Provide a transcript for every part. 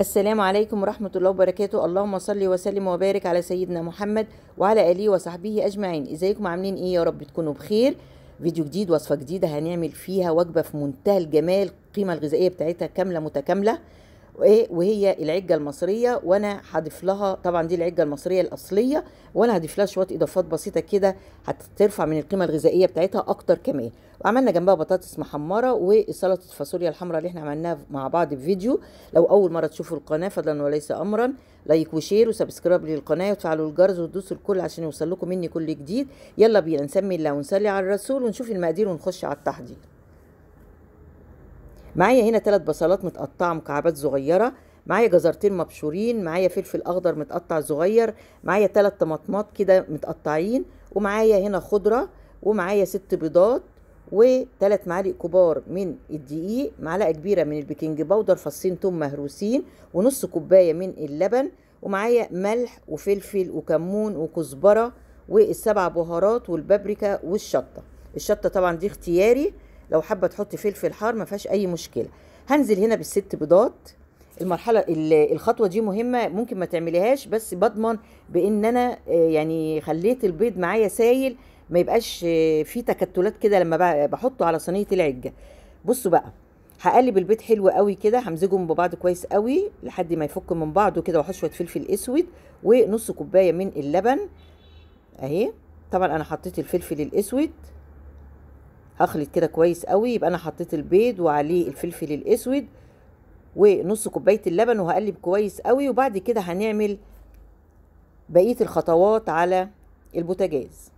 السلام عليكم ورحمة الله وبركاته اللهم صل وسلم وبارك على سيدنا محمد وعلى آله وصحبه أجمعين ازيكم عاملين ايه يا رب تكونوا بخير فيديو جديد وصفة جديدة هنعمل فيها وجبة في منتهى الجمال القيمة الغذائية بتاعتها كاملة متكاملة إيه، وهي العجه المصريه وانا هضيف لها طبعا دي العجه المصريه الاصليه وانا هضيف لها شويه اضافات بسيطه كده هترفع من القيمه الغذائيه بتاعتها اكتر كمان وعملنا جنبها بطاطس محمره وسلطه الفاصوليا الحمراء اللي احنا عملناها مع بعض في فيديو لو اول مره تشوفوا القناه فضلا وليس امرا لايك وشير وسبسكرايب للقناه وتفعلوا الجرس وتدوسوا الكل عشان يوصل لكم مني كل جديد يلا بينا نسمي الله ونصلي على الرسول ونشوف المقادير ونخش على التحضير معايا هنا ثلاث بصلات متقطعه مكعبات صغيره معايا جزرتين مبشورين معايا فلفل اخضر متقطع صغير معايا ثلاث طماطمات كده متقطعين ومعايا هنا خضره ومعايا ست بيضات وثلاث معالق كبار من الدقيق معلقه كبيره من البيكنج باودر فصين توم مهروسين ونص كوبايه من اللبن ومعايا ملح وفلفل وكمون وكزبره والسبع بهارات والبابريكا والشطه الشطه طبعا دي اختياري لو حابه تحطي فلفل حار ما فيهاش اي مشكله هنزل هنا بالست بيضات المرحله الخطوه دي مهمه ممكن ما تعمليهاش بس بضمن بان انا آه، يعني خليت البيض معايا سايل ما يبقاش آه، فيه تكتلات كده لما بحطه على صينيه العجه بصوا بقى هقلب البيض حلو قوي كده همزجهم ببعض كويس قوي لحد ما يفك من بعضه كده واحط شويه فلفل اسود ونص كوبايه من اللبن اهي طبعا انا حطيت الفلفل الاسود هخلط كده كويس قوي يبقى انا حطيت البيض وعليه الفلفل الاسود ونص كوبايه اللبن وهقلب كويس قوي وبعد كده هنعمل بقيه الخطوات على البوتاجاز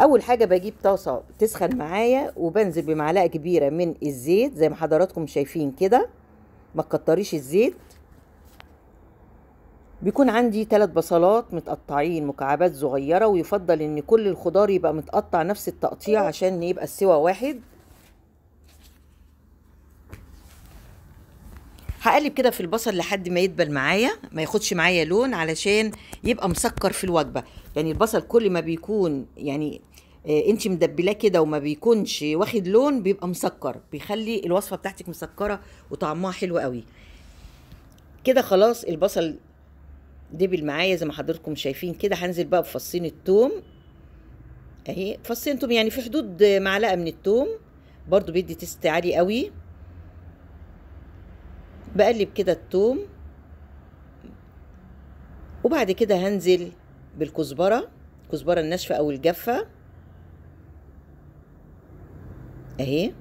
اول حاجه بجيب طاسه تسخن معايا وبنزل بمعلقه كبيره من الزيت زي ما حضراتكم شايفين كده ما تكتريش الزيت بيكون عندي ثلاث بصلات متقطعين مكعبات صغيرة ويفضل ان كل الخضار يبقى متقطع نفس التقطيع عشان يبقى السوى واحد هقلب كده في البصل لحد ما يدبل معايا ما ياخدش معايا لون علشان يبقى مسكر في الوجبه يعني البصل كل ما بيكون يعني آه، انت مدبلاه كده وما بيكونش واخد لون بيبقى مسكر بيخلي الوصفه بتاعتك مسكره وطعمها حلو قوي كده خلاص البصل دبل معايا زي ما حضرتكم شايفين كده هنزل بقى بفصين التوم اهي فصين توم يعني في حدود معلقه من التوم برضو بيدي تيست عالي قوي بقلب كده التوم وبعد كده هنزل بالكزبره الكزبره الناشفه او الجافه اهي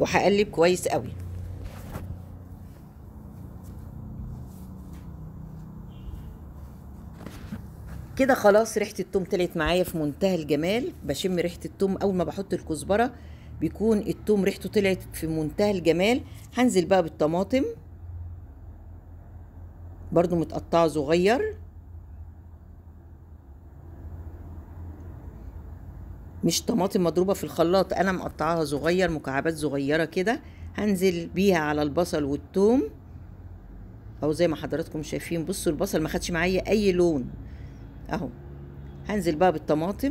وهقلب كويس قوي كده خلاص ريحه التوم طلعت معايا في منتهى الجمال بشم ريحه التوم اول ما بحط الكزبره بيكون التوم ريحته طلعت في منتهى الجمال هنزل بقى بالطماطم برضو متقطعه صغير مش طماطم مضروبه في الخلاط انا مقطعاها صغير مكعبات صغيره كده هنزل بيها على البصل والثوم او زي ما حضراتكم شايفين بصوا البصل ما خدش معايا اي لون اهو هنزل بقى بالطماطم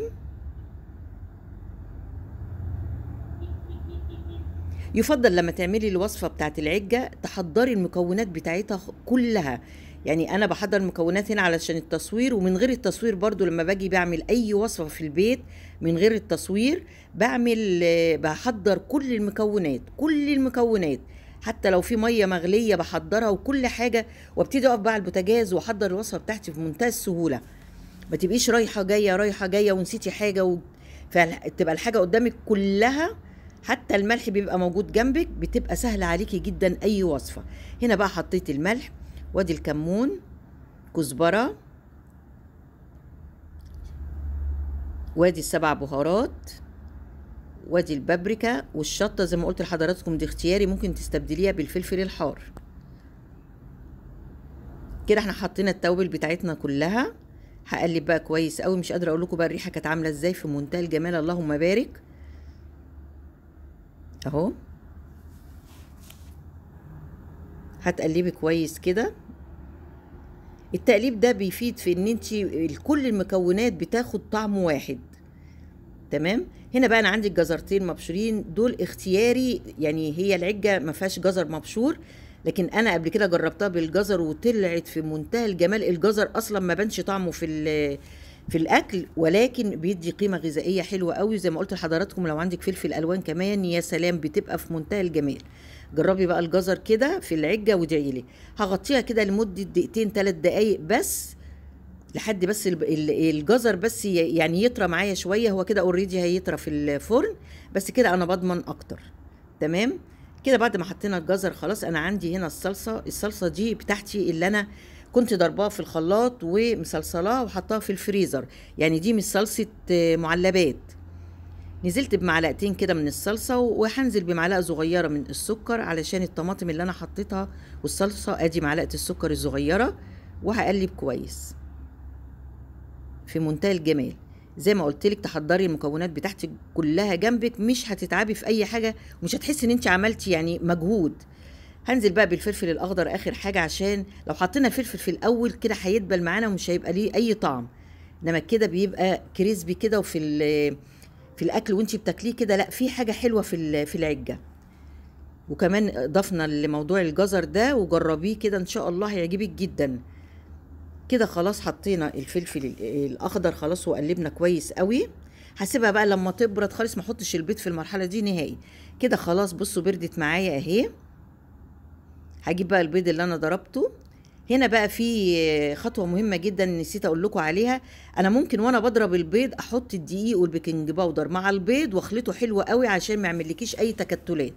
يفضل لما تعملي الوصفة بتاعت العجة تحضري المكونات بتاعتها كلها يعني أنا بحضر المكونات هنا علشان التصوير ومن غير التصوير برضو لما باجي بعمل أي وصفة في البيت من غير التصوير بعمل بحضر كل المكونات كل المكونات حتى لو في ميه مغليه بحضرها وكل حاجه وابتدي اقف بقى على البوتاجاز واحضر الوصفه بتاعتي بمنتهى السهوله ما تبقيش رايحه جايه رايحه جايه ونسيتي حاجه و... فتبقى الحاجه قدامك كلها حتى الملح بيبقى موجود جنبك بتبقى سهله عليكي جدا اي وصفه هنا بقى حطيت الملح وادي الكمون كزبره وادي السبع بهارات وادي البابريكا والشطه زي ما قلت لحضراتكم دي اختياري ممكن تستبدليها بالفلفل الحار كده احنا حطينا التوابل بتاعتنا كلها هقلب بقى كويس قوي مش قادره اقول لكم بقى الريحه كانت عامله ازاي في منتهى الجمال اللهم بارك اهو هتقلبي كويس كده التقليب ده بيفيد في ان انت كل المكونات بتاخد طعم واحد تمام هنا بقى انا عندي الجزرتين مبشورين دول اختياري يعني هي العجه ما فيهاش جزر مبشور لكن انا قبل كده جربتها بالجزر وطلعت في منتهى الجمال الجزر اصلا ما بانش طعمه في في الاكل ولكن بيدي قيمه غذائيه حلوه قوي زي ما قلت لحضراتكم لو عندك فلفل الوان كمان يا سلام بتبقى في منتهى الجمال جربي بقى الجزر كده في العجه وادعي لي هغطيها كده لمده دقيقتين ثلاث دقائق بس لحد بس الجزر بس يعني يطرى معايا شويه هو كده اوريدي هيطرى في الفرن بس كده انا بضمن اكتر تمام كده بعد ما حطينا الجزر خلاص انا عندي هنا الصلصه الصلصه دي بتاعتي اللي انا كنت ضرباها في الخلاط ومصلصلاها وحطاها في الفريزر يعني دي مش صلصه آه، معلبات نزلت بمعلقتين كده من الصلصه وهنزل بمعلقه صغيره من السكر علشان الطماطم اللي انا حطيتها والصلصه ادي معلقه السكر الصغيره وهقلب كويس في منتهى الجمال زي ما قلت لك تحضري المكونات بتاعتك كلها جنبك مش هتتعبي في اي حاجه ومش هتحسي ان انت عملتي يعني مجهود هنزل بقى بالفلفل الاخضر اخر حاجه عشان لو حطينا الفلفل في الاول كده هيدبل معانا ومش هيبقى ليه اي طعم انما كده بيبقى كريسبي كده وفي في الاكل وانت بتاكليه كده لا في حاجه حلوه في في العجه وكمان ضفنا لموضوع الجزر ده وجربيه كده ان شاء الله هيعجبك جدا كده خلاص حطينا الفلفل الاخضر خلاص وقلبنا كويس قوي هسيبها بقى لما تبرد خالص ما احطش البيض في المرحله دي نهائي كده خلاص بصوا بردت معايا اهي هجيب بقى البيض اللي انا ضربته هنا بقى في خطوه مهمه جدا نسيت اقول لكم عليها انا ممكن وانا بضرب البيض احط الدقيق والبيكنج باودر مع البيض واخلطه حلو قوي عشان ما يعملكيش اي تكتلات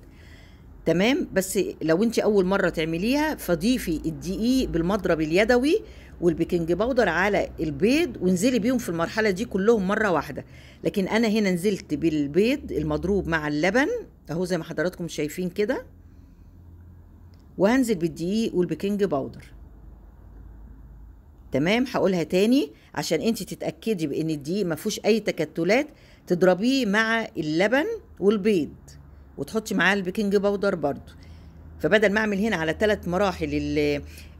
تمام بس لو انت اول مره تعمليها فضيفي الدقيق بالمضرب اليدوي والبيكنج باودر على البيض وانزلي بيهم في المرحله دي كلهم مره واحده لكن انا هنا نزلت بالبيض المضروب مع اللبن اهو زي ما حضراتكم شايفين كده وهنزل بالدقيق والبيكنج باودر تمام هقولها تاني عشان انت تتاكدي بان الدقيق ما فيهوش اي تكتلات تضربيه مع اللبن والبيض وتحطي معاه البيكنج باودر برضو فبدل ما اعمل هنا على ثلاث مراحل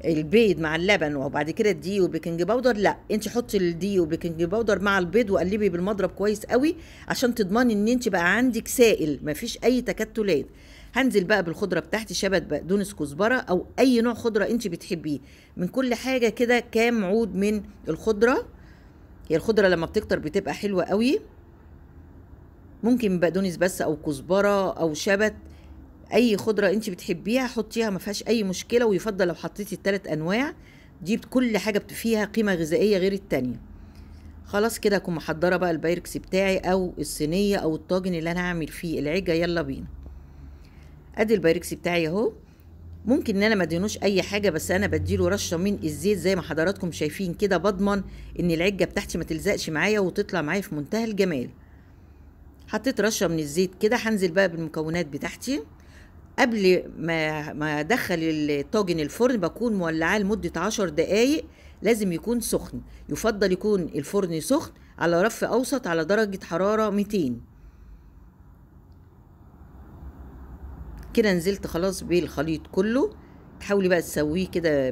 البيض مع اللبن وبعد كده الدي وبيكنج باودر لا انت حطي الدي وبيكنج باودر مع البيض وقلبي بالمضرب كويس قوي عشان تضمني ان انت بقى عندك سائل مفيش اي تكتلات هنزل بقى بالخضره بتاعتي شبت بقدونس كزبره او اي نوع خضره انت بتحبيه من كل حاجه كده كام عود من الخضره هي الخضره لما بتكتر بتبقى حلوه قوي ممكن بقدونس بس او كزبره او شبت اي خضره انت بتحبيها حطيها ما فيهاش اي مشكله ويفضل لو حطيتي الثلاث انواع دي كل حاجه فيها قيمه غذائيه غير التانيه خلاص كده اكون محضره بقى البايركس بتاعي او الصينيه او الطاجن اللي انا هعمل فيه العجه يلا بينا ادي البايركس بتاعي اهو ممكن ان انا ما ادينوش اي حاجه بس انا بديله رشه من الزيت زي ما حضراتكم شايفين كده بضمن ان العجه بتاعتي ما تلزقش معايا وتطلع معايا في منتهى الجمال حطيت رشه من الزيت كده هنزل بقى بالمكونات بتاعتي قبل ما ما ادخل الطاجن الفرن بكون مولعاه لمده عشر دقايق لازم يكون سخن يفضل يكون الفرن سخن على رف اوسط على درجه حراره 200 كده نزلت خلاص بالخليط كله تحاولي بقى تسويه كده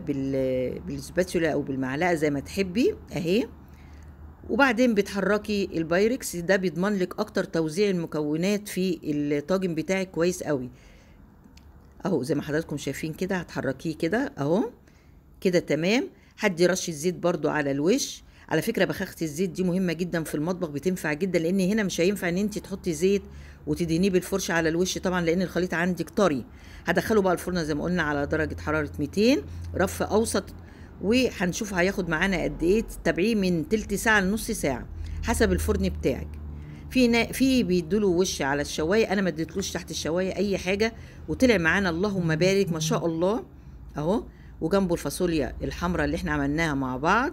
بالسباتولا او بالمعلقه زي ما تحبي اهي وبعدين بتحركي البايركس ده بيضمن لك اكتر توزيع المكونات في الطاجن بتاعك كويس قوي اهو زي ما حضراتكم شايفين كده هتحركيه كده اهو كده تمام هدي رشه زيت برضو على الوش على فكره بخاخه الزيت دي مهمه جدا في المطبخ بتنفع جدا لان هنا مش هينفع ان انت تحطي زيت وتدهنيه بالفرشه على الوش طبعا لان الخليط عندك طري هدخله بقى الفرن زي ما قلنا على درجه حراره 200 رف اوسط وهنشوف هياخد معانا قد ايه تتابعيه من تلت ساعه لنص ساعه حسب الفرن بتاعك في نا في بيدوا وش على الشوايه انا ما اديتلوش تحت الشوايه اي حاجه وطلع معانا اللهم بارك ما شاء الله اهو وجنبه الفاصوليا الحمراء اللي احنا عملناها مع بعض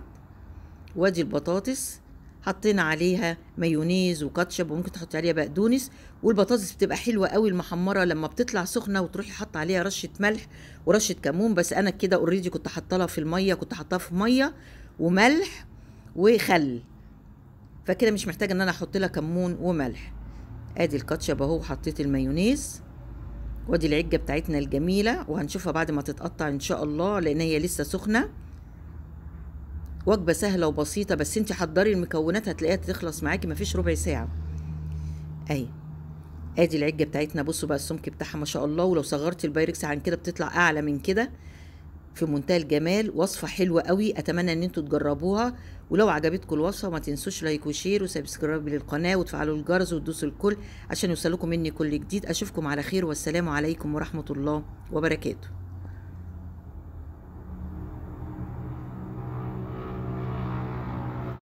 وادي البطاطس حطينا عليها مايونيز وكاتشب وممكن تحطي عليها بقدونس والبطاطس بتبقى حلوه قوي المحمره لما بتطلع سخنه وتروحي حاطه عليها رشه ملح ورشه كمون بس انا كده اوريدي كنت حاطه في الميه كنت حاطاها في ميه وملح وخل فكده مش محتاجه ان انا احط لها كمون وملح ادي الكاتشب اهو وحطيت المايونيز وادي العجه بتاعتنا الجميله وهنشوفها بعد ما تتقطع ان شاء الله لان هي لسه سخنه وجبه سهله وبسيطه بس انت حضري المكونات هتلاقيها تخلص معاكي مفيش ربع ساعه اهي ادي العجه بتاعتنا بصوا بقى السمك بتاعها ما شاء الله ولو صغرت البايركس عن كده بتطلع اعلى من كده في منتهى الجمال وصفه حلوه قوي اتمنى ان انتوا تجربوها ولو عجبتكم الوصفه ما تنسوش لايك وشير وسبسكرايب للقناه وتفعلوا الجرس وتدوسوا الكل عشان يوصلكم مني كل جديد اشوفكم على خير والسلام عليكم ورحمه الله وبركاته